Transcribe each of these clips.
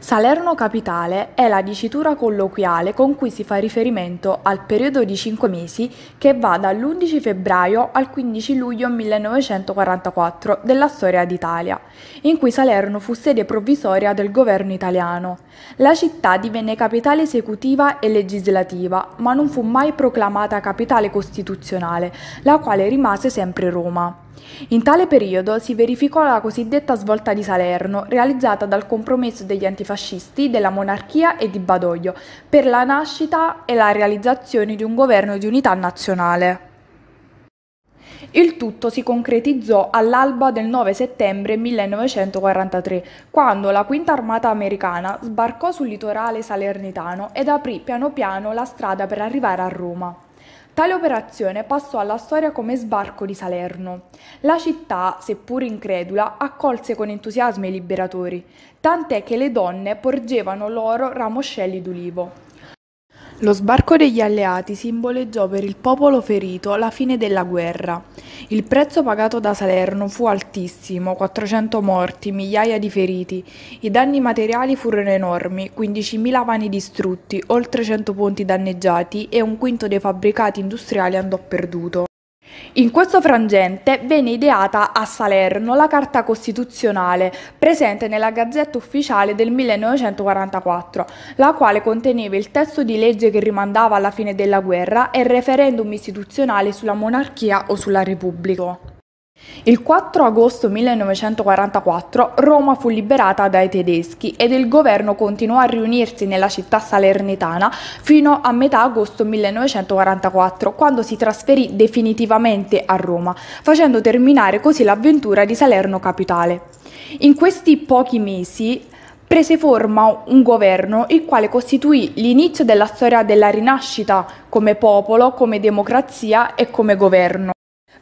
Salerno Capitale è la dicitura colloquiale con cui si fa riferimento al periodo di 5 mesi che va dall'11 febbraio al 15 luglio 1944 della storia d'Italia, in cui Salerno fu sede provvisoria del governo italiano. La città divenne capitale esecutiva e legislativa, ma non fu mai proclamata capitale costituzionale, la quale rimase sempre Roma. In tale periodo si verificò la cosiddetta svolta di Salerno, realizzata dal compromesso degli antifascisti, della monarchia e di Badoglio, per la nascita e la realizzazione di un governo di unità nazionale. Il tutto si concretizzò all'alba del 9 settembre 1943, quando la Quinta Armata americana sbarcò sul litorale salernitano ed aprì piano piano la strada per arrivare a Roma. Tale operazione passò alla storia come sbarco di Salerno. La città, seppur incredula, accolse con entusiasmo i liberatori, tant'è che le donne porgevano loro ramoscelli d'ulivo. Lo sbarco degli alleati simboleggiò per il popolo ferito la fine della guerra. Il prezzo pagato da Salerno fu altissimo, 400 morti, migliaia di feriti. I danni materiali furono enormi, 15.000 vani distrutti, oltre 100 ponti danneggiati e un quinto dei fabbricati industriali andò perduto. In questo frangente venne ideata a Salerno la Carta Costituzionale, presente nella Gazzetta Ufficiale del 1944, la quale conteneva il testo di legge che rimandava alla fine della guerra e il referendum istituzionale sulla monarchia o sulla repubblica. Il 4 agosto 1944 Roma fu liberata dai tedeschi ed il governo continuò a riunirsi nella città salernitana fino a metà agosto 1944, quando si trasferì definitivamente a Roma, facendo terminare così l'avventura di Salerno capitale. In questi pochi mesi prese forma un governo il quale costituì l'inizio della storia della rinascita come popolo, come democrazia e come governo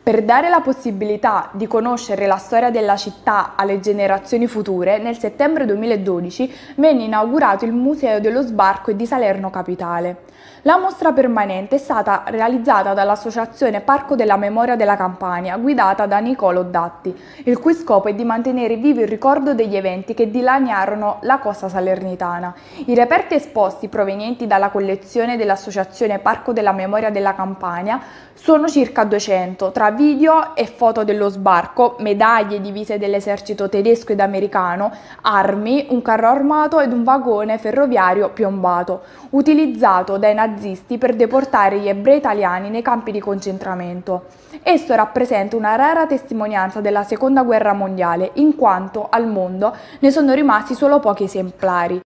per dare la possibilità di conoscere la storia della città alle generazioni future, nel settembre 2012 venne inaugurato il Museo dello Sbarco di Salerno Capitale. La mostra permanente è stata realizzata dall'Associazione Parco della Memoria della Campania, guidata da Nicolo Datti, il cui scopo è di mantenere vivo il ricordo degli eventi che dilaniarono la costa salernitana. I reperti esposti provenienti dalla collezione dell'Associazione Parco della Memoria della Campania sono circa 200, tra video e foto dello sbarco, medaglie divise dell'esercito tedesco ed americano, armi, un carro armato ed un vagone ferroviario piombato, utilizzato dai nazisti per deportare gli ebrei italiani nei campi di concentramento. Esso rappresenta una rara testimonianza della Seconda Guerra Mondiale, in quanto al mondo ne sono rimasti solo pochi esemplari.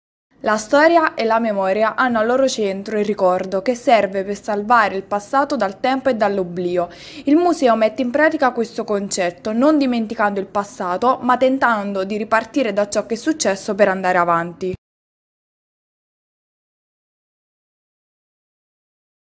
La storia e la memoria hanno al loro centro il ricordo che serve per salvare il passato dal tempo e dall'oblio. Il museo mette in pratica questo concetto, non dimenticando il passato, ma tentando di ripartire da ciò che è successo per andare avanti.